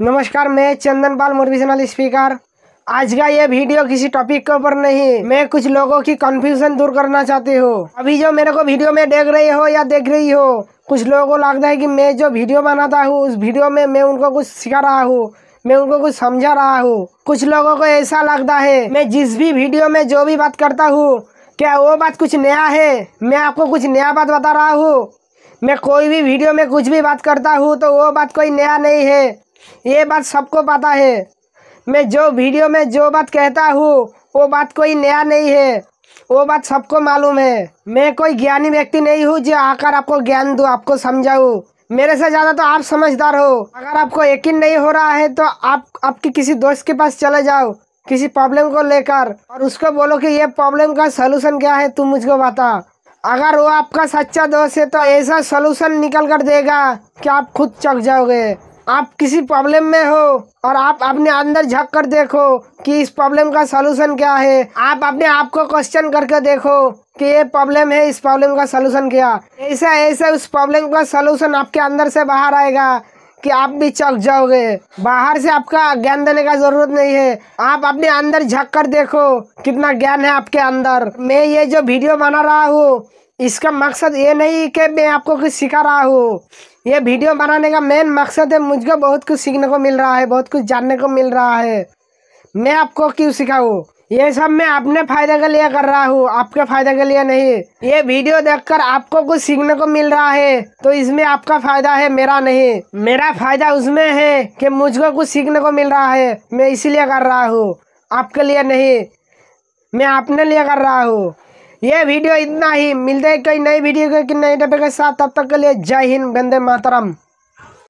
नमस्कार मैं चंदन पाल motivational speaker आज का ये वीडियो किसी टॉपिक के ऊपर नहीं मैं कुछ लोगों की कंफ्यूजन दूर करना चाहती हूँ अभी जो मेरे को वीडियो में देख रही हो या देख रही हो कुछ लोगों को लगता है कि मैं जो वीडियो बनाता हूँ उस वीडियो में मैं उनको कुछ सिखा रहा हूँ मैं उनको कुछ समझा रहा हूँ कुछ लोगों को ऐसा लगता है मैं जिस भी वीडियो में जो भी बात करता हूँ क्या वो बात कुछ नया है मैं आपको कुछ नया बात बता रहा हूँ मैं कोई भी वीडियो में कुछ भी बात करता हूँ तो वो बात कोई नया नहीं है ये बात सबको पता है मैं जो वीडियो में जो बात कहता हूँ वो बात कोई नया नहीं है वो बात सबको मालूम है मैं कोई ज्ञानी व्यक्ति नहीं हूँ जो आकर आपको ज्ञान दूँ आपको समझाऊ मेरे से ज़्यादा तो आप समझदार हो अगर आपको यकीन नहीं हो रहा है तो आप आपके किसी दोस्त के पास चले जाओ किसी प्रॉब्लम को लेकर और उसको बोलो कि ये प्रॉब्लम का सलूशन क्या है तुम मुझको बता अगर वो आपका सच्चा दोस्त है तो ऐसा सलूशन निकल कर देगा कि आप खुद चक जाओगे आप किसी प्रॉब्लम में हो और आप अपने अंदर झक कर देखो कि इस प्रॉब्लम का सलूशन क्या है आप अपने आप को क्वेश्चन करके देखो कि ये प्रॉब्लम है इस प्रॉब्लम का सलूशन क्या ऐसा ऐसा उस प्रॉब्लम का सलूशन आपके अंदर से बाहर आएगा कि आप भी चौक जाओगे बाहर से आपका ज्ञान देने का जरूरत नहीं है आप अपने अंदर झक कर देखो कितना ज्ञान है आपके अंदर मैं ये जो वीडियो बना रहा हूँ इसका मकसद ये नहीं कि मैं आपको कुछ सिखा रहा हूँ ये वीडियो बनाने का मेन मकसद है मुझको बहुत कुछ सीखने को मिल रहा है बहुत कुछ जानने को मिल रहा है मैं आपको क्यों सिखाऊँ ये सब मैं अपने फायदे के लिए कर रहा हूँ आपके फायदे के लिए नहीं ये वीडियो देखकर आपको कुछ सीखने को मिल रहा है तो इसमें आपका फायदा है मेरा नहीं मेरा फायदा उसमें है कि मुझको कुछ सीखने को मिल रहा है मैं इसीलिए कर रहा हूँ आपके लिए नहीं मैं अपने लिए कर रहा हूँ ये वीडियो इतना ही मिलते हैं कई नई वीडियो के नए टॉपिक के साथ तब तक के लिए जय हिंद बंदे मातरम